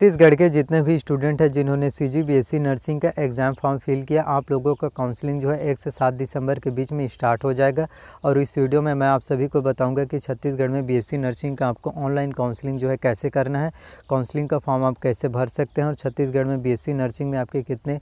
छत्तीसगढ़ के जितने भी स्टूडेंट हैं जिन्होंने C G B S C nursing का एग्ज़ाम फॉर्म फिल किया आप लोगों का काउंसलिंग जो है एक से सात दिसंबर के बीच में स्टार्ट हो जाएगा और इस वीडियो में मैं आप सभी को बताऊंगा कि छत्तीसगढ़ में बी एस सी नर्सिंग का आपको ऑनलाइन काउंसलिंग जो है कैसे करना है काउंसलिंग का फॉर्म आप कैसे भर सकते हैं और छत्तीसगढ़ में बी एस सी नर्सिंग में आपके कितने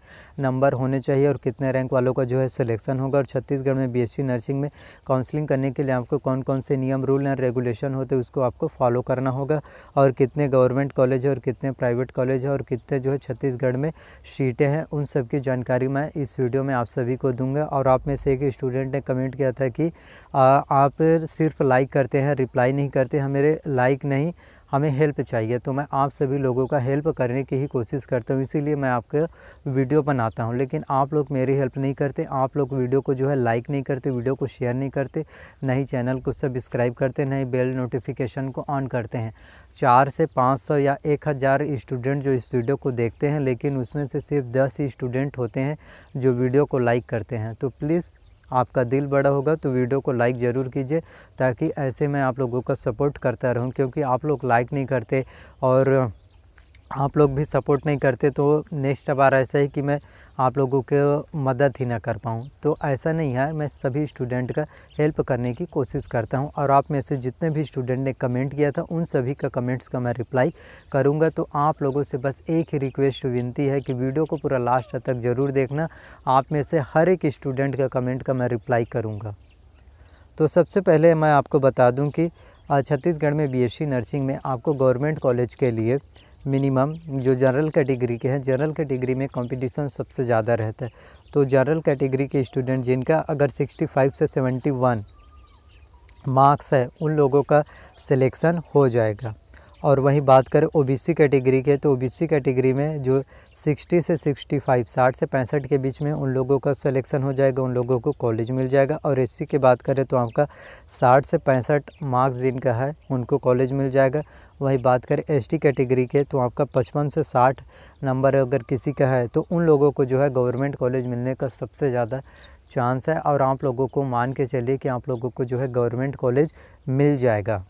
नंबर होने चाहिए और कितने रैंक वालों का जो है सिलेक्शन होगा और छत्तीसगढ़ में बी एस सी नर्सिंग में काउंसलिंग करने के लिए आपको कौन कौन से नियम रूल एंड रेगुलेशन होते उसको आपको फॉलो करना होगा और कितने गवर्नमेंट कॉलेज और कितने प्राइवेट कॉलेज है और कितने जो है छत्तीसगढ़ में सीटें हैं उन सब की जानकारी मैं इस वीडियो में आप सभी को दूंगा और आप में से एक स्टूडेंट ने कमेंट किया था कि आ, आप सिर्फ लाइक करते हैं रिप्लाई नहीं करते हैं मेरे लाइक नहीं हमें हेल्प चाहिए तो मैं आप सभी लोगों का हेल्प करने की ही कोशिश करता हूँ इसीलिए मैं आपके वीडियो बनाता हूँ लेकिन आप लोग मेरी हेल्प नहीं करते आप लोग वीडियो को जो है लाइक नहीं करते वीडियो को शेयर नहीं करते नहीं चैनल को सब्सक्राइब करते नहीं बेल नोटिफिकेशन को ऑन करते हैं चार से पाँच सौ या एक हज़ार स्टूडेंट जो इस वीडियो को देखते हैं लेकिन उसमें से सिर्फ दस स्टूडेंट होते हैं जो वीडियो को लाइक करते हैं तो प्लीज़ आपका दिल बड़ा होगा तो वीडियो को लाइक ज़रूर कीजिए ताकि ऐसे मैं आप लोगों का सपोर्ट करता रहूं क्योंकि आप लोग लाइक नहीं करते और आप लोग भी सपोर्ट नहीं करते तो नेक्स्ट बार ऐसा ही कि मैं आप लोगों को मदद ही ना कर पाऊँ तो ऐसा नहीं है मैं सभी स्टूडेंट का हेल्प करने की कोशिश करता हूँ और आप में से जितने भी स्टूडेंट ने कमेंट किया था उन सभी का कमेंट्स का मैं रिप्लाई करूँगा तो आप लोगों से बस एक ही रिक्वेस्ट विनती है कि वीडियो को पूरा लास्ट तक ज़रूर देखना आप में से हर एक स्टूडेंट का कमेंट का मैं रिप्लाई करूँगा तो सबसे पहले मैं आपको बता दूँ कि छत्तीसगढ़ में बी नर्सिंग में आपको गवर्नमेंट कॉलेज के लिए मिनिमम जो जनरल कैटेगरी के हैं जनरल कैटेगरी में कंपटीशन सबसे ज़्यादा रहता है तो जनरल कैटेगरी के स्टूडेंट जिनका अगर 65 से 71 मार्क्स है उन लोगों का सिलेक्शन हो जाएगा और वहीं बात करें ओबीसी कैटेगरी के तो ओबीसी कैटेगरी में जो 60 से 65 60 से पैंसठ के बीच में उन लोगों का सिलेक्शन हो जाएगा उन लोगों को कॉलेज मिल जाएगा और एस की बात करें तो आपका 60 से पैंसठ मार्क्स जिनका है उनको कॉलेज मिल जाएगा वहीं बात करें एसटी कैटेगरी के तो आपका पचपन से साठ नंबर अगर किसी का है तो उन लोगों को जो है गवर्नमेंट कॉलेज मिलने का सबसे ज़्यादा चांस है और आप लोगों को मान के चलिए कि आप लोगों को जो है गवर्नमेंट कॉलेज मिल जाएगा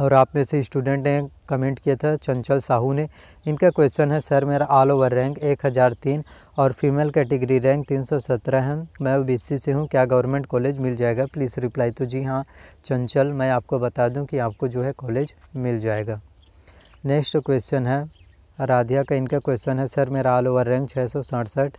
और आप में से स्टूडेंट ने कमेंट किया था चंचल साहू ने इनका क्वेश्चन है सर मेरा ऑल ओवर रैंक एक हज़ार तीन और फीमेल कैटेगरी रैंक तीन सौ सत्रह है मैं बीसी से हूँ क्या गवर्नमेंट कॉलेज मिल जाएगा प्लीज़ रिप्लाई तो जी हाँ चंचल मैं आपको बता दूँ कि आपको जो है कॉलेज मिल जाएगा नेक्स्ट क्वेश्चन है राधिया का इनका क्वेश्चन है सर मेरा ऑल ओवर रैंक छः सौ सड़सठ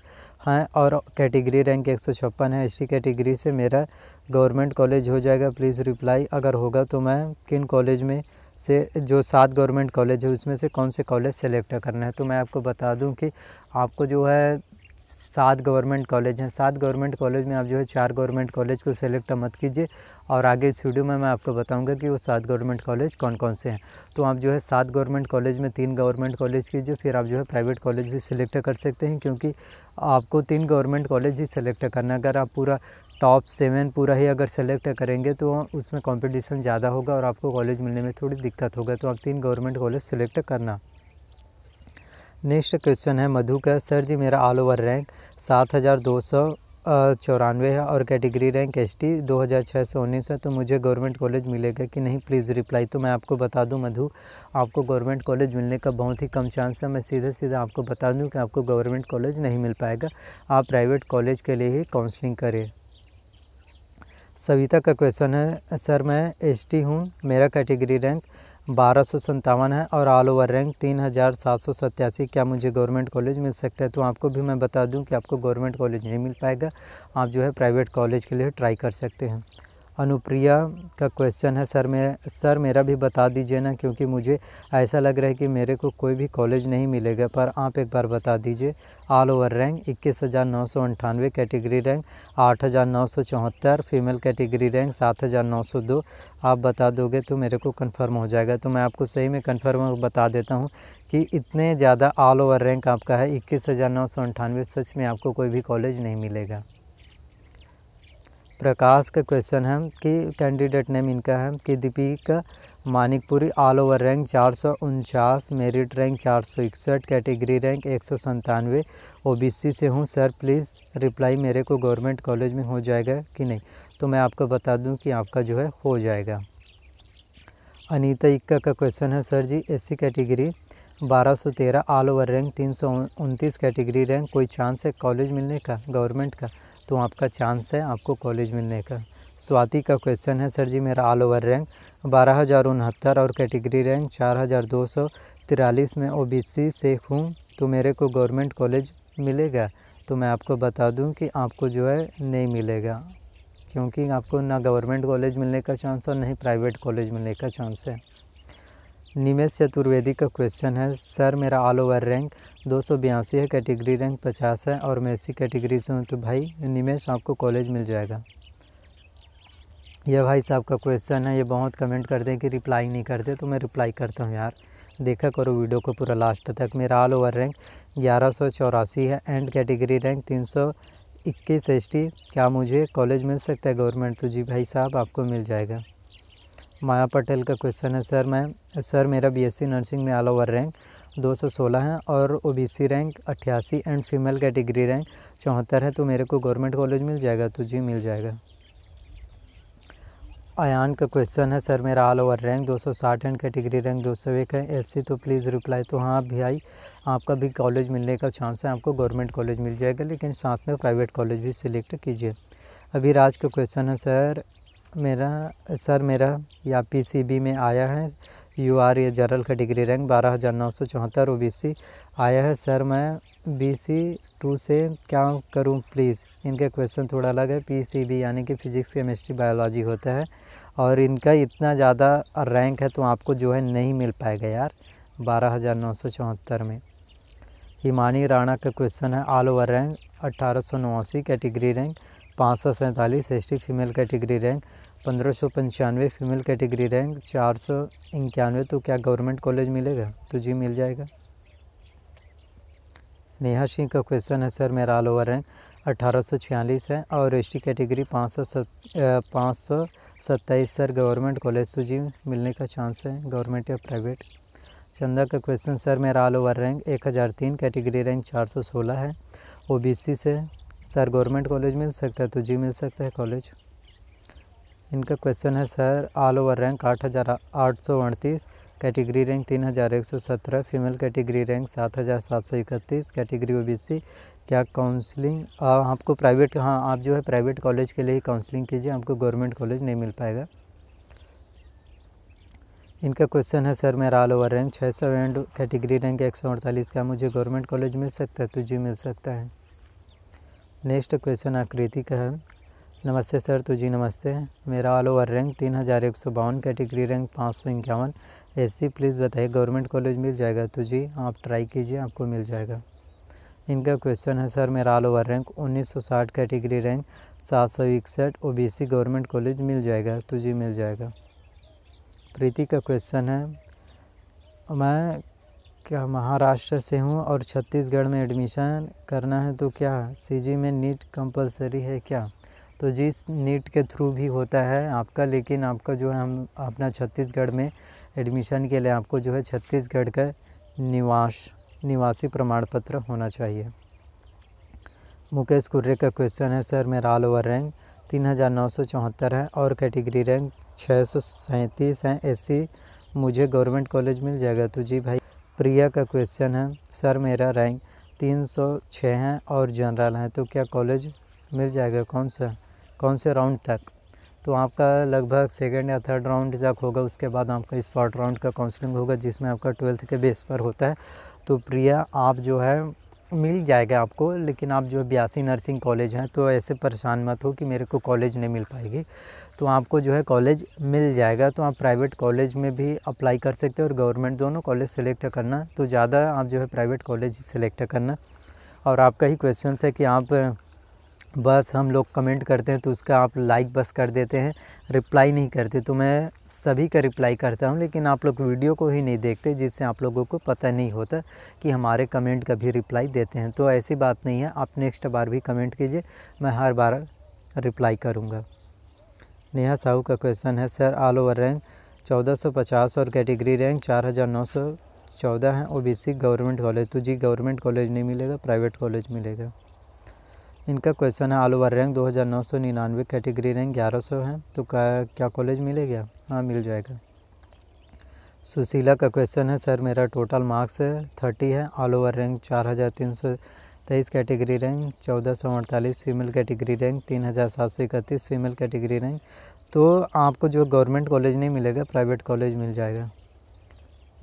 है और कैटेगरी रैंक एक सौ छप्पन है इसी कैटेगरी से मेरा गवर्नमेंट कॉलेज हो जाएगा प्लीज़ रिप्लाई अगर होगा तो मैं किन कॉलेज में से जो सात गवर्नमेंट कॉलेज है उसमें से कौन से कॉलेज सेलेक्ट करना है तो मैं आपको बता दूं कि आपको जो है सात गवर्नमेंट कॉलेज हैं सात गवर्नमेंट कॉलेज में आप जो है चार गवर्नमेंट कॉलेज को सेलेक्ट मत कीजिए और आगे इस वीडियो में मैं आपको बताऊंगा कि वो सात गवर्नमेंट कॉलेज कौन कौन से हैं तो आप जो है सात गवर्नमेंट कॉलेज में तीन गवर्नमेंट कॉलेज कीजिए फिर आप जो है प्राइवेट कॉलेज भी सिलेक्ट कर सकते हैं क्योंकि आपको तीन गवर्नमेंट कॉलेज ही सिलेक्ट करना अगर आप पूरा टॉप सेवन पूरा ही अगर सेलेक्ट करेंगे तो उसमें कंपटीशन ज़्यादा होगा और आपको कॉलेज मिलने में थोड़ी दिक्कत होगा तो आप तीन गवर्नमेंट कॉलेज सेलेक्ट करना नेक्स्ट क्वेश्चन है मधु का सर जी मेरा ऑल ओवर रैंक सात हज़ार दो सौ चौरानवे है और कैटेगरी रैंक एस टी दो हज़ार छः सौ उन्नीस है तो मुझे गवर्नमेंट कॉलेज मिलेगा कि नहीं प्लीज़ रिप्लाई तो मैं आपको बता दूं मधु आपको गवर्नमेंट कॉलेज मिलने का बहुत ही कम चांस है मैं सीधे सीधे आपको बता दूँ कि आपको गवर्नमेंट कॉलेज नहीं मिल पाएगा आप प्राइवेट कॉलेज के लिए ही काउंसलिंग करें सविता का क्वेश्चन है सर मैं एसटी हूँ मेरा कैटेगरी रैंक बारह सौ संतावन है और ऑल ओवर रैंक तीन हज़ार सात सौ सत्तासी क्या मुझे गवर्नमेंट कॉलेज मिल सकता है तो आपको भी मैं बता दूं कि आपको गवर्नमेंट कॉलेज नहीं मिल पाएगा आप जो है प्राइवेट कॉलेज के लिए ट्राई कर सकते हैं अनुप्रिया का क्वेश्चन है सर मेरा सर मेरा भी बता दीजिए ना क्योंकि मुझे ऐसा लग रहा है कि मेरे को कोई भी कॉलेज नहीं मिलेगा पर आप एक बार बता दीजिए ऑल ओवर रैंक इक्कीस हज़ार नौ सौ अंठानवे कैटेगरी रैंक आठ हज़ार नौ सौ चौहत्तर फीमेल कैटेगरी रैंक सात हज़ार नौ सौ दो आप बता दोगे तो मेरे को कन्फर्म हो जाएगा तो मैं आपको सही में कन्फर्म बता देता हूँ कि इतने ज़्यादा ऑल ओवर रैंक आपका है इक्कीस हज़ार नौ सौ अंठानवे सच में आपको कोई भी कॉलेज नहीं मिलेगा प्रकाश का क्वेश्चन है कि कैंडिडेट नेम इनका है कि Deepika Manikpuri all over rank चार सौ उनचास मेरिट रैंक चार सौ इकसठ कैटेगरी रैंक एक सौ ओ से हूँ सर प्लीज़ रिप्लाई मेरे को गवर्नमेंट कॉलेज में हो जाएगा कि नहीं तो मैं आपको बता दूँ कि आपका जो है हो जाएगा अनीता इक्का का क्वेश्चन है sir ji SC category 1213 all over rank तीन सौ उनतीस कैटेगरी रैंक कोई चांस है कॉलेज मिलने का गवर्नमेंट का तो आपका चांस है आपको कॉलेज मिलने का स्वाति का क्वेश्चन है सर जी मेरा ऑल ओवर रैंक बारह हज़ार उनहत्तर और कैटेगरी रैंक चार हज़ार दो सौ तिरालीस में ओ से हूँ तो मेरे को गवर्नमेंट कॉलेज मिलेगा तो मैं आपको बता दूं कि आपको जो है नहीं मिलेगा क्योंकि आपको ना गवर्नमेंट कॉलेज मिलने का चांस और ही प्राइवेट कॉलेज मिलने का चांस है निमेश चतुर्वेदी का क्वेश्चन है सर मेरा ऑल ओवर रैंक दो सौ बयासी है कैटेगरी रैंक पचास है और मैं इसी कैटेगरी से हूँ तो भाई निमेश आपको कॉलेज मिल जाएगा यह भाई साहब का क्वेश्चन है ये बहुत कमेंट करते हैं कि रिप्लाई नहीं करते तो मैं रिप्लाई करता हूँ यार देखा करो वीडियो को पूरा लास्ट तक मेरा ऑल ओवर रैंक ग्यारह सौ चौरासी है एंड कैटेगरी रैंक तीन सौ इक्कीस एस क्या मुझे कॉलेज मिल सकता है गवर्नमेंट तो जी भाई साहब आपको मिल जाएगा माया पटेल का क्वेश्चन है सर मैं सर मेरा बीएससी नर्सिंग में ऑल ओवर रैंक 216 है और ओबीसी रैंक अट्ठासी एंड फीमेल कैटेगरी रैंक चौहत्तर है तो मेरे को गवर्नमेंट कॉलेज मिल जाएगा तो जी मिल जाएगा आयान का क्वेश्चन है सर मेरा all over rank 260 and category rank 201 है ऐसे तो प्लीज़ रिप्लाई तो हाँ भाई आपका भी कॉलेज मिलने का चांस है आपको गवर्नमेंट कॉलेज मिल जाएगा लेकिन साथ में प्राइवेट कॉलेज भी सिलेक्ट कीजिए अभी राज का क्वेश्चन है सर मेरा सर मेरा या पीसीबी में आया है यू आर या जनरल का डिग्री रैंक बारह हज़ार नौ सौ चौहत्तर ओ बी सी आया है सर मैं बी सी टू से क्या करूं प्लीज़ इनका क्वेश्चन थोड़ा अलग है पी सी बी यानी कि फ़िज़िक्स केमिस्ट्री बायोलॉजी होता है और इनका इतना ज़्यादा रैंक है तो आपको जो है नहीं मिल पाएगा यार बारह हज़ार नौ सौ चौहत्तर में हिमानी राणा का क्वेश्चन है ऑल ओवर रैंक अट्ठारह सौ नवासी कैटेगरी रैंक पाँच सौ सैंतालीस S T female category rank पंद्रह सौ पंचानवे फीमेल कैटेगरी रैंक चार सौ इक्यानवे तो क्या गवर्नमेंट कॉलेज मिलेगा तो जी मिल जाएगा नेहा सिंह का क्वेश्चन है सर मेरा ऑल ओवर रैंक अठारह सौ छियालीस है और एस टी कैटेगरी पाँच सौ पाँच सौ सत्ताईस सर गवर्नमेंट कॉलेज तो जी मिलने का चांस है गवर्नमेंट या प्राइवेट चंदा का क्वेश्चन सर मेरा ऑल ओवर रैंक एक हज़ार तीन कैटेगरी रैंक चार सौ सोलह है ओबीसी से सर गवर्नमेंट कॉलेज मिल सकता है तो जी मिल सकता है कॉलेज इनका क्वेश्चन है सर ऑल ओवर रैंक आठ हज़ार आठ सौ अड़तीस कैटेगरी रैंक तीन हज़ार एक सौ सत्रह फीमेल कैटेगरी रैंक सात हज़ार सात सौ इकतीस कैटेगरी ओ बी सी क्या काउंसलिंग आपको प्राइवेट हाँ आप जो है प्राइवेट कॉलेज के लिए ही काउंसलिंग कीजिए आपको गवर्नमेंट कॉलेज नहीं मिल पाएगा इनका क्वेश्चन है सर मेरा ऑल ओवर रैंक छः सौ एंड कैटेगरी रैंक एक सौ अड़तालीस का मुझे गवर्नमेंट कॉलेज मिल सकता है तो जी मिल सकता है नेक्स्ट क्वेश्चन आकृति का है नमस्ते सर तो जी नमस्ते मेरा ऑल ओवर रैंक तीन हज़ार एक सौ बावन कैटेगरी रैंक पाँच सौ इक्यावन एस सी प्लीज़ बताइए गवर्नमेंट कॉलेज मिल जाएगा तो जी आप ट्राई कीजिए आपको मिल जाएगा इनका क्वेश्चन है सर मेरा ऑल ओवर रैंक उन्नीस सौ साठ कैटेगरी रैंक सात सौ इकसठ O B C government college मिल जाएगा तो जी मिल जाएगा प्रीति का क्वेश्चन है मैं क्या महाराष्ट्र से हूँ और छत्तीसगढ़ में एडमिशन करना है तो क्या जी में नीट कंपलसरी है क्या तो जी नीट के थ्रू भी होता है आपका लेकिन आपका जो है हम अपना छत्तीसगढ़ में एडमिशन के लिए आपको जो है छत्तीसगढ़ का निवास निवासी प्रमाण पत्र होना चाहिए मुकेश कुर्रे का क्वेश्चन है सर मेरा ऑल ओवर रैंक तीन हज़ार नौ सौ चौहत्तर है और कैटेगरी रैंक छः सौ सैंतीस है एससी मुझे गवर्नमेंट कॉलेज मिल जाएगा तो जी भाई प्रिया का क्वेश्चन है सर मेरा रैंक तीन सौ छः है और जनरल है तो क्या कॉलेज मिल जाएगा कौन सा कौन से राउंड तक तो आपका लगभग सेकेंड या थर्ड राउंड तक होगा उसके बाद आपका स्पॉट राउंड का काउंसलिंग होगा जिसमें आपका ट्वेल्थ के बेस पर होता है तो प्रिया आप जो है मिल जाएगा आपको लेकिन आप जो ब्यासी नर्सिंग कॉलेज हैं तो ऐसे परेशान मत हो कि मेरे को कॉलेज नहीं मिल पाएगी तो आपको जो है कॉलेज मिल जाएगा तो आप प्राइवेट कॉलेज में भी अप्लाई कर सकते हैं और गवर्नमेंट दोनों कॉलेज सेलेक्ट करना तो ज़्यादा आप जो है प्राइवेट कॉलेज सेलेक्ट करना और आपका ही क्वेश्चन था कि आप बस हम लोग कमेंट करते हैं तो उसका आप लाइक बस कर देते हैं रिप्लाई नहीं करते तो मैं सभी का रिप्लाई करता हूं लेकिन आप लोग वीडियो को ही नहीं देखते जिससे आप लोगों को पता नहीं होता कि हमारे कमेंट का भी रिप्लाई देते हैं तो ऐसी बात नहीं है आप नेक्स्ट बार भी कमेंट कीजिए मैं हर बार रिप्लाई करूँगा नेहा साहू का क्वेश्चन है सर ऑल ओवर रैंक चौदह और कैटेगरी रैंक चार हज़ार है ओ गवर्नमेंट कॉलेज तो जी गवर्नमेंट कॉलेज नहीं मिलेगा प्राइवेट कॉलेज मिलेगा इनका क्वेश्चन है ऑल ओवर रैंक दो हज़ार नौ सौ निन्यानवे कैटेगरी रैंक ग्यारह सौ है तो क्या कॉलेज मिलेगा हाँ मिल जाएगा सुशीला का क्वेश्चन है सर मेरा टोटल मार्क्स है थर्टी है ऑल ओवर रैंक चार हज़ार तीन सौ तेईस कैटेगरी रैंक चौदह सौ अड़तालीस फीमेल कैटेगरी रैंक तीन हज़ार सात सौ इकतीस फीमेल कैटेगरी रैंक तो आपको जो गवर्नमेंट कॉलेज नहीं मिलेगा प्राइवेट कॉलेज मिल जाएगा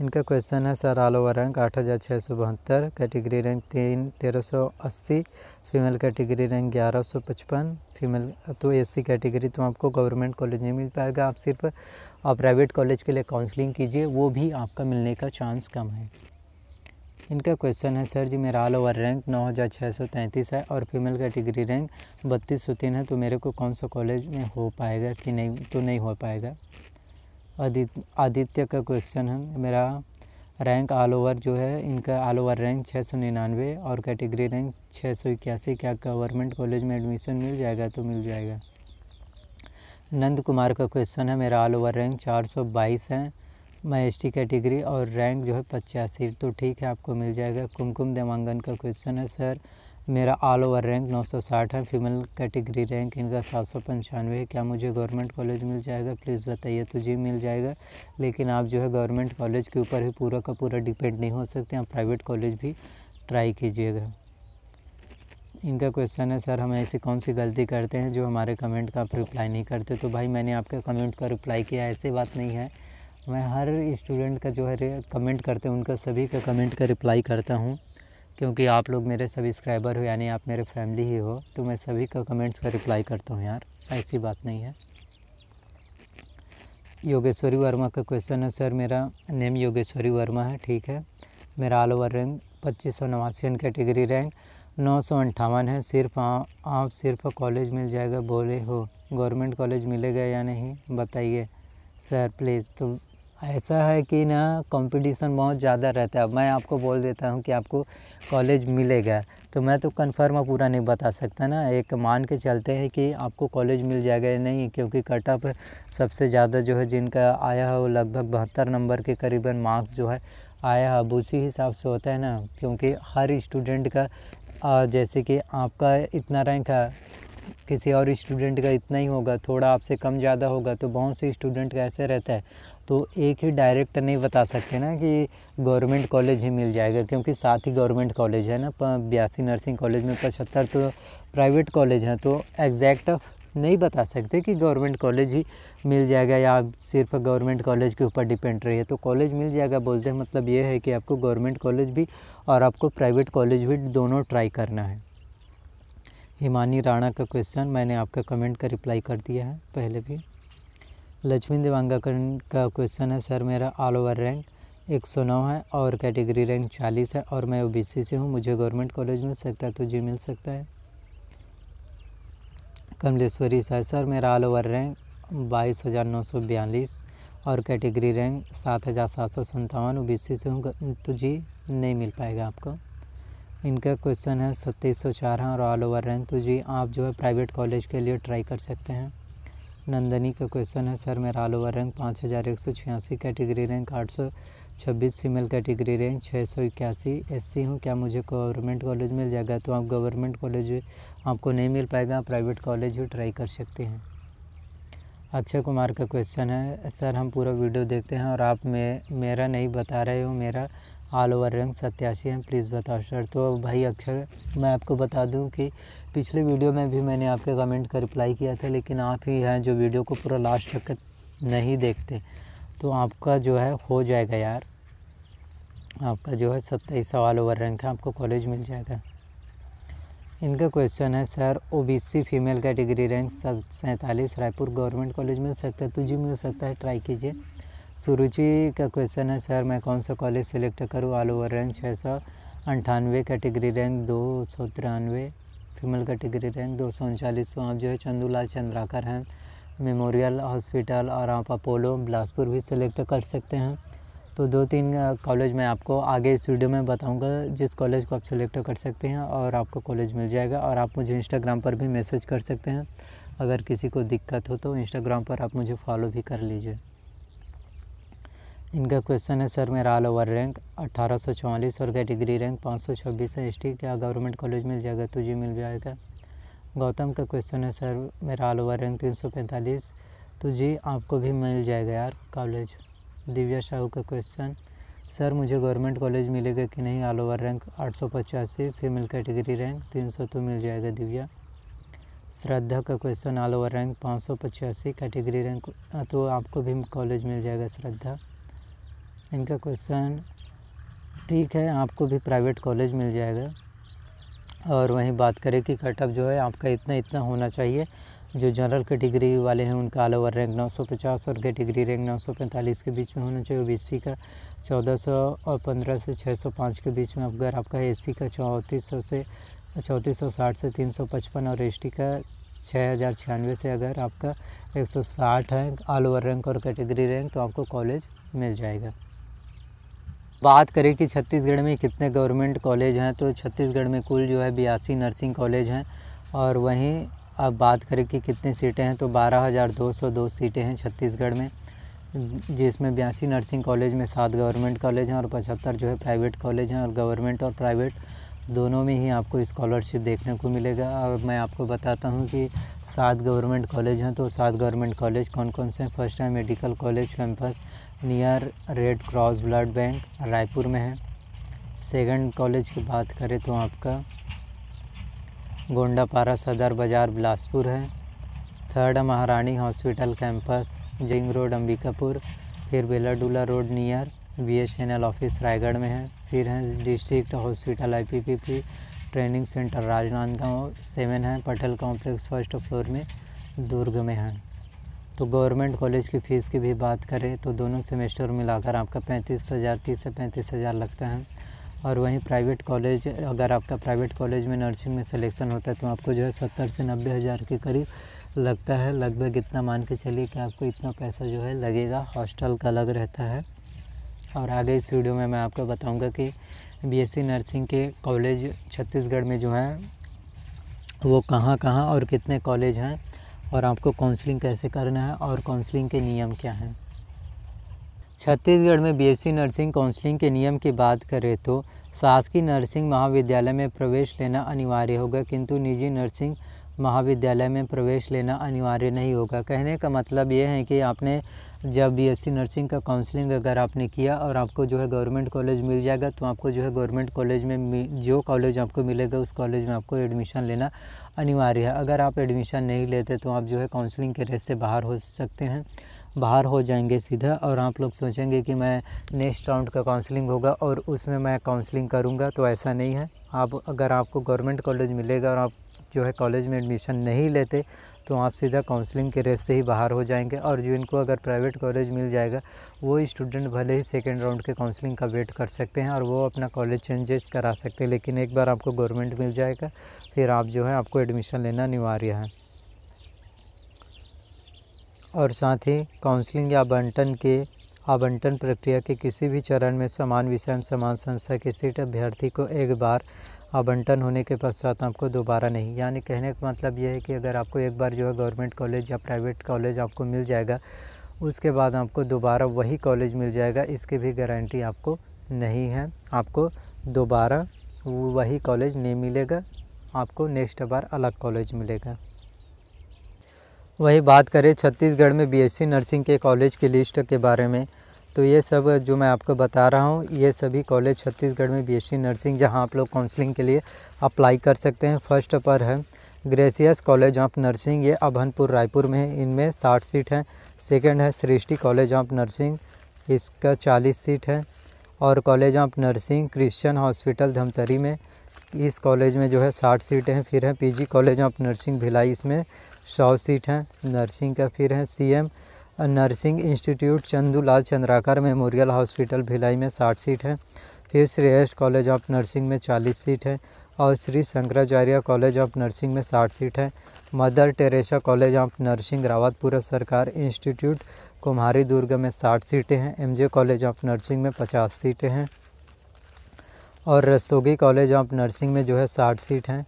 इनका क्वेश्चन है सर ऑल ओवर रैंक आठ हज़ार छः सौ बहत्तर कैटेगरी रैंक तीन तेरह सौ अस्सी फीमेल कैटेगरी रैंक ग्यारह सौ पचपन फीमेल तो एससी कैटेगरी तो आपको गवर्नमेंट कॉलेज नहीं मिल पाएगा आप सिर्फ आप प्राइवेट कॉलेज के लिए काउंसलिंग कीजिए वो भी आपका मिलने का चांस कम है इनका क्वेश्चन है सर जी मेरा ऑल ओवर रैंक नौ हज़ार छः सौ तैंतीस है और फीमेल कैटेगरी रैंक बत्तीस सौ तीन है तो मेरे को कौन सा कॉलेज में हो पाएगा कि नहीं तो नहीं हो पाएगा आदित्य आदित्य का क्वेश्चन है मेरा रैंक ऑल ओवर जो है इनका ऑल ओवर रैंक छः सौ निन्यानवे और कैटेगरी रैंक छः सौ इक्यासी क्या गवर्नमेंट कॉलेज में एडमिशन मिल जाएगा तो मिल जाएगा नंद कुमार का क्वेश्चन है मेरा ऑल ओवर रैंक चार सौ बाईस है मैं एस कैटेगरी और रैंक जो है पचासी तो ठीक है आपको मिल जाएगा कुमकुम देवांगन का क्वेश्चन है सर मेरा ऑल ओवर रैंक 960 है फीमेल कैटेगरी रैंक इनका सात सौ पंचानवे है क्या मुझे गवर्नमेंट कॉलेज मिल जाएगा प्लीज़ बताइए तो जी मिल जाएगा लेकिन आप जो है गवर्नमेंट कॉलेज के ऊपर ही पूरा का पूरा डिपेंड नहीं हो सकते आप प्राइवेट कॉलेज भी ट्राई कीजिएगा इनका क्वेश्चन है सर हम ऐसी कौन सी गलती करते हैं जो हमारे कमेंट का आप रिप्लाई नहीं करते तो भाई मैंने आपके कमेंट का रिप्लाई किया ऐसी बात नहीं है मैं हर स्टूडेंट का जो है कमेंट करते हैं उनका सभी का कमेंट का रिप्लाई करता हूँ क्योंकि आप लोग मेरे सब्सक्राइबर हो यानी आप मेरे फैमिली ही हो तो मैं सभी का कमेंट्स का रिप्लाई करता हूँ यार ऐसी बात नहीं है योगेश्वरी वर्मा का क्वेश्चन है सर मेरा नेम योगेश्वरी वर्मा है ठीक है मेरा ऑल ओवर रैंक पच्चीस सौ नवासी कैटेगरी रैंक नौ सौ अंठावन है सिर्फ आ, आप सिर्फ कॉलेज मिल जाएगा बोले हो गवर्नमेंट कॉलेज मिलेगा या नहीं बताइए सर प्लीज़ तो ऐसा है कि ना कंपटीशन बहुत ज़्यादा रहता है मैं आपको बोल देता हूँ कि आपको कॉलेज मिलेगा तो मैं तो कंफर्म पूरा नहीं बता सकता ना एक मान के चलते हैं कि आपको कॉलेज मिल जाएगा या नहीं क्योंकि कट ऑफ सबसे ज़्यादा जो है जिनका आया है वो लगभग बहत्तर नंबर के करीबन मार्क्स जो है आया है अब उसी हिसाब से होता है ना क्योंकि हर स्टूडेंट का जैसे कि आपका इतना रैंक है किसी और स्टूडेंट का इतना ही होगा थोड़ा आपसे कम ज़्यादा होगा तो बहुत से स्टूडेंट का ऐसे रहता है तो एक ही डायरेक्ट नहीं बता सकते ना कि गवर्नमेंट कॉलेज ही मिल जाएगा क्योंकि साथ ही गवर्नमेंट कॉलेज है ना बयासी नर्सिंग कॉलेज में पचहत्तर तो प्राइवेट कॉलेज हैं तो एग्जैक्ट नहीं बता सकते कि गवर्नमेंट कॉलेज ही मिल जाएगा या सिर्फ गवर्नमेंट कॉलेज के ऊपर डिपेंड रही है तो कॉलेज मिल जाएगा बोलते हैं मतलब ये है कि आपको गवर्नमेंट कॉलेज भी और आपको प्राइवेट कॉलेज भी दोनों ट्राई करना है हिमानी राणा का क्वेश्चन मैंने आपका कमेंट का रिप्लाई कर दिया है पहले भी लक्ष्मी देवांगाकर का क्वेश्चन है सर मेरा ऑल ओवर रैंक एक सौ नौ है और कैटेगरी रैंक चालीस है और मैं ओबीसी से हूँ मुझे गवर्नमेंट कॉलेज मिल सकता है तो जी मिल सकता है कमलेश्वरी सर सर मेरा ऑल ओवर रैंक बाईस हज़ार नौ सौ बयालीस और कैटेगरी रैंक सात हज़ार सात सौ सत्तावन ओ से हूँ तो जी नहीं मिल पाएगा आपको इनका क्वेश्चन है सत्ताईस सौ चार है और ऑल ओवर रैंक तो जी आप जो है प्राइवेट कॉलेज के लिए ट्राई कर सकते हैं नंदनी का क्वेश्चन है सर मेरा ऑल ओवर रैंक पाँच हज़ार एक सौ छियासी कैटेगरी रैंक आठ सौ छब्बीस फीमेल कैटेगरी रैंक छः सौ इक्यासी एस सी हूँ क्या मुझे गवर्नमेंट कॉलेज मिल जाएगा तो आप गवर्नमेंट कॉलेज आपको नहीं मिल पाएगा आप प्राइवेट कॉलेज ही ट्राई कर सकते हैं अक्षय कुमार का क्वेश्चन है सर हम पूरा वीडियो देखते हैं और आप मे मेरा नहीं बता रहे हो मेरा ऑल ओवर रैंक सत्यासी हैं प्लीज़ बताओ सर तो भाई अक्षर मैं आपको बता दूं कि पिछले वीडियो में भी मैंने आपके कमेंट का रिप्लाई किया था लेकिन आप ही हैं जो वीडियो को पूरा लास्ट तक नहीं देखते तो आपका जो है हो जाएगा यार आपका जो है सत्ताईस ऑल ओवर रैंक है आपको कॉलेज मिल जाएगा इनका क्वेश्चन है sir OBC female category rank सैंतालीस रायपुर गवर्नमेंट कॉलेज मिल सकता है तो जी मिल सकता है ट्राई कीजिए सुरुचि का क्वेश्चन है सर मैं कौन सा कॉलेज सेलेक्ट करूँ ऑल ओवर रैंक छः सौ अंठानवे कैटेगरी रैंक दो सौ तिरानवे फीमेल कैटेगरी रैंक दो सौ उनचालीस सौ आप जो है चंदूलाल चंद्राकर हैं मेमोरियल हॉस्पिटल और आप अपोलो बिलासपुर भी सिलेक्ट कर सकते हैं तो दो तीन कॉलेज मैं आपको आगे इस वीडियो में बताऊंगा जिस कॉलेज को आप सिलेक्ट कर सकते हैं और आपको कॉलेज मिल जाएगा और आप मुझे इंस्टाग्राम पर भी मैसेज कर सकते हैं अगर किसी को दिक्कत हो तो इंस्टाग्राम पर आप मुझे फॉलो भी कर लीजिए इनका क्वेश्चन है सर मेरा ऑल ओवर रैंक अठारह सौ चौवालीस और कैटेगरी रैंक पाँच सौ छब्बीस है एस टी क्या गवर्नमेंट कॉलेज मिल जाएगा तुझे मिल जाएगा गौतम का क्वेश्चन है सर मेरा ऑल ओवर रैंक तीन सौ पैंतालीस आपको भी मिल जाएगा यार कॉलेज दिव्या शाहू का क्वेश्चन सर मुझे गवर्नमेंट कॉलेज मिलेगा कि नहीं ऑल ओवर रैंक आठ सौ पचासी फीमेल कैटेगरी रैंक तीन सौ तो मिल जाएगा दिव्या श्रद्धा का क्वेश्चन ऑल ओवर रैंक पाँच सौ कैटेगरी रैंक तो आपको भी कॉलेज मिल जाएगा श्रद्धा इनका क्वेश्चन ठीक है आपको भी प्राइवेट कॉलेज मिल जाएगा और वहीं बात करें कि कटअप जो है आपका इतना इतना होना चाहिए जो जनरल कैटेगरी वाले हैं उनका ऑल ओवर रैंक 950 और कैटेगरी रैंक 945 के बीच में होना चाहिए ओबीसी का 1400 और 15 से 605 के बीच में अगर आपका सी का चौंतीस से चौंतीस से पचपन और एस का छः हज़ार छियानवे से अगर आपका एक साठ है ऑल ओवर रैंक और कैटेगरी रैंक तो आपको कॉलेज मिल जाएगा बात करें कि छत्तीसगढ़ में कितने गवर्नमेंट कॉलेज हैं तो छत्तीसगढ़ में कुल जो है बयासी नर्सिंग कॉलेज हैं और वहीं अब बात करें कि कितनी सीटें हैं तो 12,202 सीटें हैं छत्तीसगढ़ में जिसमें बयासी नर्सिंग कॉलेज में सात गवर्नमेंट कॉलेज हैं और पचहत्तर जो है प्राइवेट कॉलेज हैं और गवर्नमेंट और प्राइवेट दोनों में ही आपको स्कॉलरशिप देखने को मिलेगा और मैं आपको बताता हूँ कि सात गवर्नमेंट कॉलेज हैं तो सात गवर्नमेंट कॉलेज कौन कौन से हैं फर्स्ट है medical college campus near red cross blood bank Raipur में है सेकंड कॉलेज की बात करें तो आपका गोंडापारा सदर बाज़ार बिलासपुर है थर्ड है महारानी हॉस्पिटल कैंपस जिंग रोड अंबिकापुर फिर Beladula road near B office Raigarh में है फिर हैं district hospital IPPP training centre Rajnandgaon seven है पटेल कॉम्प्लेक्स फर्स्ट फ्लोर में दुर्ग में है तो गवर्नमेंट कॉलेज की फ़ीस की भी बात करें तो दोनों सेमेस्टर मिलाकर आपका पैंतीस हज़ार तीस से पैंतीस हज़ार लगता है और वहीं प्राइवेट कॉलेज अगर आपका प्राइवेट कॉलेज में नर्सिंग में सिलेक्शन होता है तो आपको जो है सत्तर से नब्बे हज़ार के करीब लगता है लगभग इतना मान के चलिए कि आपको इतना पैसा जो है लगेगा हॉस्टल का अलग रहता है और आगे इस वीडियो में मैं आपको बताऊंगा कि बीएससी नर्सिंग के कॉलेज छत्तीसगढ़ में जो हैं वो कहाँ कहाँ और कितने कॉलेज हैं और आपको काउंसलिंग कैसे करना है और काउंसलिंग के नियम क्या हैं छत्तीसगढ़ में बीएससी नर्सिंग काउंसलिंग के नियम की बात करें तो शासकीय नर्सिंग महाविद्यालय में प्रवेश लेना अनिवार्य होगा किंतु निजी नर्सिंग महाविद्यालय में प्रवेश लेना अनिवार्य नहीं होगा कहने का मतलब ये है कि आपने जब बीएससी नर्सिंग का काउंसलिंग अगर आपने किया और आपको जो है गवर्नमेंट कॉलेज मिल जाएगा तो आपको जो है गवर्नमेंट कॉलेज में जो कॉलेज आपको मिलेगा उस कॉलेज में आपको एडमिशन लेना अनिवार्य है अगर आप एडमिशन नहीं लेते तो आप जो है काउंसलिंग के रेस से बाहर हो सकते हैं बाहर हो जाएंगे सीधा और आप लोग सोचेंगे कि मैं नेक्स्ट राउंड का काउंसलिंग होगा और उसमें मैं काउंसलिंग करूँगा तो ऐसा नहीं है आप अगर आपको गवर्नमेंट कॉलेज मिलेगा और आप जो है कॉलेज में एडमिशन नहीं लेते तो आप सीधा काउंसलिंग के रेस से ही बाहर हो जाएंगे और जो इनको अगर प्राइवेट कॉलेज मिल जाएगा वो स्टूडेंट भले ही सेकेंड राउंड के काउंसलिंग का वेट कर सकते हैं और वो अपना कॉलेज चेंजेस करा सकते हैं लेकिन एक बार आपको गवर्नमेंट मिल जाएगा फिर आप जो है आपको एडमिशन लेना अनिवार्य है और साथ ही काउंसलिंग या बंटन के आवंटन प्रक्रिया के किसी भी चरण में समान विषय समान संस्था के सीट अभ्यर्थी को एक बार आवंटन होने के पश्चात आपको दोबारा नहीं यानी कहने का मतलब ये है कि अगर आपको एक बार जो है गवर्नमेंट कॉलेज या प्राइवेट कॉलेज आपको मिल जाएगा उसके बाद आपको दोबारा वही कॉलेज मिल जाएगा इसकी भी गारंटी आपको नहीं है आपको दोबारा वही कॉलेज नहीं मिलेगा आपको नेक्स्ट बार अलग कॉलेज मिलेगा वही बात करें छत्तीसगढ़ में बीएससी नर्सिंग के कॉलेज की लिस्ट के बारे में तो ये सब जो मैं आपको बता रहा हूँ ये सभी कॉलेज छत्तीसगढ़ में बीएससी नर्सिंग जहाँ आप लोग काउंसलिंग के लिए अप्लाई कर सकते हैं फर्स्ट पर है ग्रेसियस कॉलेज ऑफ नर्सिंग ये अभनपुर रायपुर में है इनमें साठ सीट हैं सेकेंड है सृष्टि कॉलेज ऑफ नर्सिंग इसका चालीस सीट है और college of nursing Christian hospital Dhamtari में इस कॉलेज में जो है साठ सीटें हैं फिर हैं PG college of nursing Bhilai इसमें सौ सीट हैं नर्सिंग का फिर है CM nursing institute Chandulal Chandrakar memorial hospital Bhilai में साठ सीट है फिर श्रेयस कॉलेज ऑफ नर्सिंग में चालीस सीट है और Shri Shankaracharya college of nursing में साठ सीट है Mother Teresa college of nursing Rawatpura Sarkar institute कुम्हारी दुर्ग में साठ सीटें हैं एम कॉलेज ऑफ नर्सिंग में पचास सीटें हैं और रसोगी कॉलेज ऑफ नर्सिंग में जो है साठ सीट हैं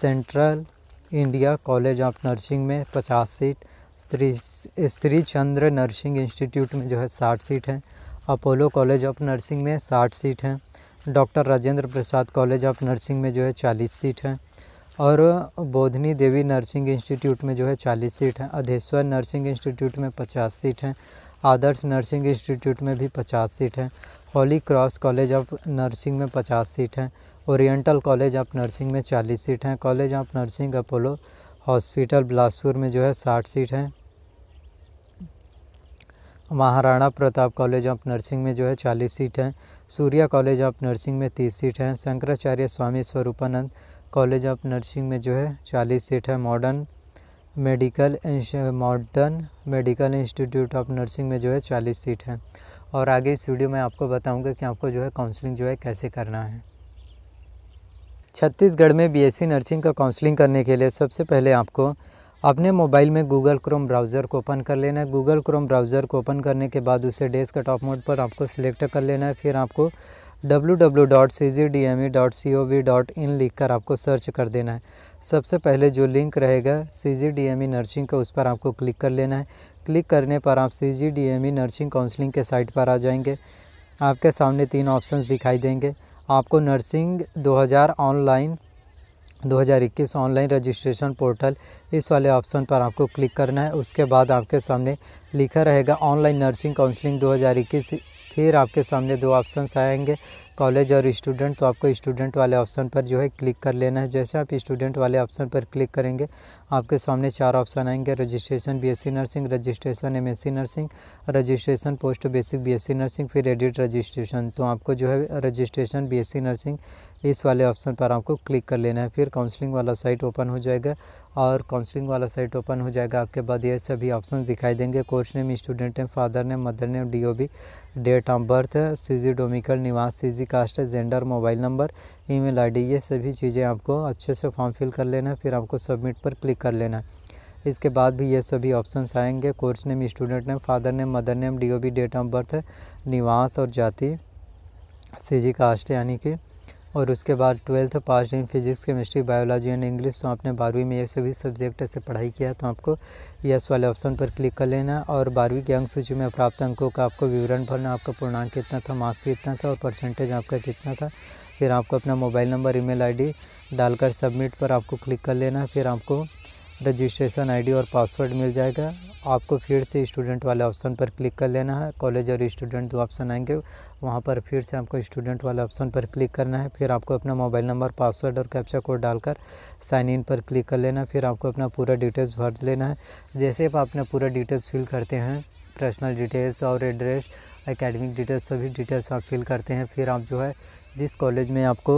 central India college of nursing में पचास seat Shri Shri Chandra nursing institute में जो है साठ सीट हैं अपोलो कॉलेज ऑफ नर्सिंग में साठ सीट हैं doctor Rajendra Prasad college of nursing में जो है चालीस सीट हैं और बोधनी देवी नर्सिंग इंस्टीट्यूट में जो है चालीस सीट हैं अधेश्वर नर्सिंग इंस्टीट्यूट में पचास सीट हैं आदर्श नर्सिंग इंस्टीट्यूट में भी पचास सीट हैं holy cross college of nursing में पचास सीट हैं ओरिएंटल कॉलेज ऑफ नर्सिंग में चालीस सीट हैं college of nursing Apollo hospital Bilaspur में जो है साठ सीट हैं Maharana Pratap college of nursing में जो है चालीस सीट हैं सूर्या कॉलेज ऑफ नर्सिंग में तीस सीट हैं Shankaracharya Swami Swaroopanand college of nursing में जो है चालीस सीट है modern medical modern medical institute of nursing में जो है चालीस सीट हैं और आगे इस वीडियो में आपको बताऊंगा कि आपको जो है काउंसलिंग जो है कैसे करना है छत्तीसगढ़ में बीएससी नर्सिंग का काउंसलिंग करने के लिए सबसे पहले आपको अपने मोबाइल में गूगल क्रोम ब्राउज़र को ओपन कर लेना है गूगल क्रोम ब्राउज़र को ओपन करने के बाद उसे डेस्क टॉप मोड पर आपको सिलेक्ट कर लेना है फिर आपको लिख लिखकर आपको सर्च कर देना है सबसे पहले जो लिंक रहेगा C G D M E nursing का उस पर आपको क्लिक कर लेना है क्लिक करने पर आप C G D M E nursing counselling के साइट पर आ जाएंगे आपके सामने तीन ऑप्शन दिखाई देंगे आपको nursing 2000 online 2021 online registration portal इस वाले ऑप्शन पर आपको क्लिक करना है उसके बाद आपके सामने लिखा रहेगा ऑनलाइन नर्सिंग काउंसलिंग 2021 फिर आपके सामने दो ऑप्शन आएंगे कॉलेज और स्टूडेंट तो आपको स्टूडेंट वाले ऑप्शन पर जो है क्लिक कर लेना है जैसे आप स्टूडेंट वाले ऑप्शन पर क्लिक करेंगे आपके सामने चार ऑप्शन आएंगे registration BSc nursing registration MSc nursing registration post basic BSc nursing फिर एडिट रजिस्ट्रेशन तो आपको जो है रजिस्ट्रेशन बी नर्सिंग इस वाले ऑप्शन पर आपको क्लिक कर लेना है फिर काउंसलिंग वाला साइट ओपन हो जाएगा और काउंसलिंग वाला साइट ओपन हो जाएगा आपके बाद ये सभी ऑप्शन दिखाई देंगे course name student name father name mother name D O B date of birth CG domicile निवास CG caste gender mobile number email ID ये सभी चीज़ें आपको अच्छे से फॉर्म फिल कर लेना है फिर आपको सबमिट पर क्लिक कर लेना है इसके बाद भी ये सभी ऑप्शंस आएंगे course name student name father name mother name D O B date of birth निवास और जाति जी कास्ट यानी कि और उसके बाद twelfth pass in physics chemistry biology and English तो आपने बारहवीं में ये सभी सब्जेक्ट से पढ़ाई किया तो आपको यस वाले ऑप्शन पर क्लिक कर लेना और बारहवीं के अंक सूची में प्राप्त अंकों का आपको विवरण भरना आपका पूर्णांक कितना था मार्क्स कितना था और परसेंटेज आपका कितना था फिर आपको अपना मोबाइल नंबर ई मेल डालकर सबमिट पर आपको क्लिक कर लेना फिर आपको रजिस्ट्रेशन आईडी और पासवर्ड मिल जाएगा आपको फिर से स्टूडेंट वाले ऑप्शन पर क्लिक कर लेना है कॉलेज और स्टूडेंट दो ऑप्शन आएंगे वहाँ पर फिर से आपको स्टूडेंट वाले ऑप्शन पर क्लिक करना है फिर आपको अपना मोबाइल नंबर पासवर्ड और कैप्चा कोड डालकर साइन इन पर क्लिक कर लेना है फिर आपको अपना पूरा डिटेल्स भर लेना है जैसे आप अपना पूरा डिटेल्स फिल करते हैं पर्सनल डिटेल्स और एड्रेस एकेडमिक डिटेल्स सभी डिटेल्स आप फिल करते हैं फिर आप जो है जिस कॉलेज में आपको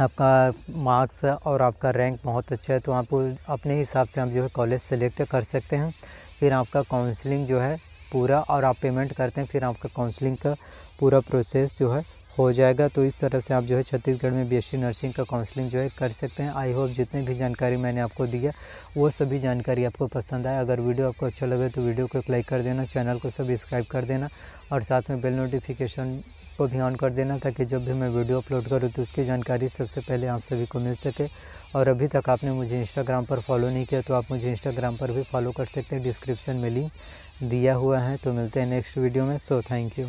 आपका मार्क्स और आपका रैंक बहुत अच्छा है तो आप अपने हिसाब से आप जो है कॉलेज सेलेक्ट कर सकते हैं फिर आपका काउंसलिंग जो है पूरा और आप पेमेंट करते हैं फिर आपका काउंसलिंग का पूरा प्रोसेस जो है हो जाएगा तो इस तरह से आप जो है छत्तीसगढ़ में बीएससी नर्सिंग का काउंसलिंग जो है कर सकते हैं आई होप जितने भी जानकारी मैंने आपको दिया वो सभी जानकारी आपको पसंद आए अगर वीडियो आपको अच्छा लगे तो वीडियो को लाइक कर देना चैनल को सब्सक्राइब कर देना और साथ में बेल नोटिफिकेशन को भी ऑन कर देना ताकि जब भी मैं वीडियो अपलोड करूँ तो उसकी जानकारी सबसे पहले आप सभी को मिल सके और अभी तक आपने मुझे इंस्टाग्राम पर फॉलो नहीं किया तो आप मुझे इंस्टाग्राम पर भी फॉलो कर सकते हैं डिस्क्रिप्शन में लिंक दिया हुआ है तो मिलते हैं नेक्स्ट वीडियो में सो थैंक यू